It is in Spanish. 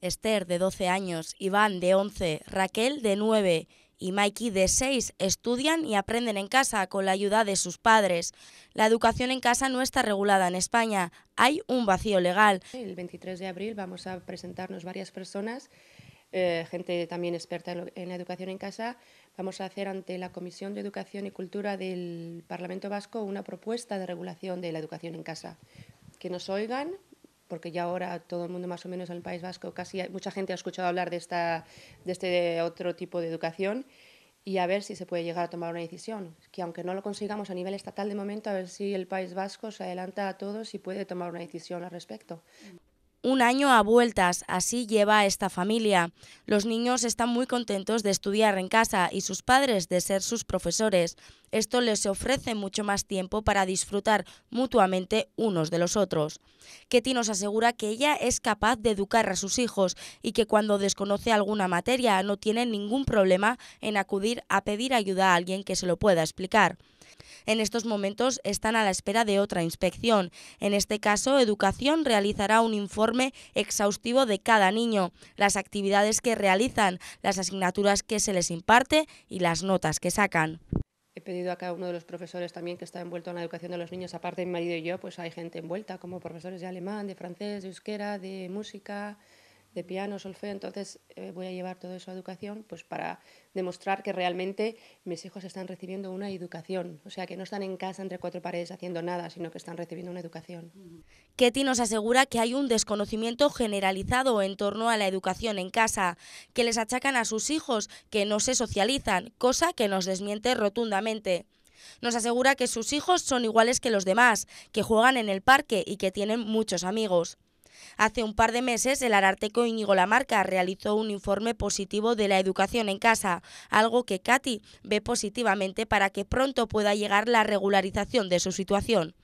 Esther, de 12 años, Iván, de 11, Raquel, de 9 y Mikey, de 6, estudian y aprenden en casa con la ayuda de sus padres. La educación en casa no está regulada en España, hay un vacío legal. El 23 de abril vamos a presentarnos varias personas, eh, gente también experta en la educación en casa. Vamos a hacer ante la Comisión de Educación y Cultura del Parlamento Vasco una propuesta de regulación de la educación en casa. Que nos oigan, porque ya ahora todo el mundo más o menos en el País Vasco, casi mucha gente ha escuchado hablar de, esta, de este otro tipo de educación y a ver si se puede llegar a tomar una decisión. Que aunque no lo consigamos a nivel estatal de momento, a ver si el País Vasco se adelanta a todos y puede tomar una decisión al respecto. Un año a vueltas, así lleva esta familia. Los niños están muy contentos de estudiar en casa y sus padres de ser sus profesores. Esto les ofrece mucho más tiempo para disfrutar mutuamente unos de los otros. Ketty nos asegura que ella es capaz de educar a sus hijos y que cuando desconoce alguna materia no tiene ningún problema en acudir a pedir ayuda a alguien que se lo pueda explicar. En estos momentos están a la espera de otra inspección. En este caso, Educación realizará un informe exhaustivo de cada niño, las actividades que realizan, las asignaturas que se les imparte y las notas que sacan. He pedido a cada uno de los profesores también que está envuelto en la educación de los niños, aparte de mi marido y yo, pues hay gente envuelta, como profesores de alemán, de francés, de euskera, de música, de piano, solfeo, entonces eh, voy a llevar todo eso a educación pues para demostrar que realmente mis hijos están recibiendo una educación, o sea, que no están en casa entre cuatro paredes haciendo nada, sino que están recibiendo una educación. Ketty nos asegura que hay un desconocimiento generalizado en torno a la educación en casa, que les achacan a sus hijos que no se socializan, cosa que nos desmiente rotundamente. Nos asegura que sus hijos son iguales que los demás, que juegan en el parque y que tienen muchos amigos. Hace un par de meses, el ararteco Íñigo Lamarca realizó un informe positivo de la educación en casa, algo que Katy ve positivamente para que pronto pueda llegar la regularización de su situación.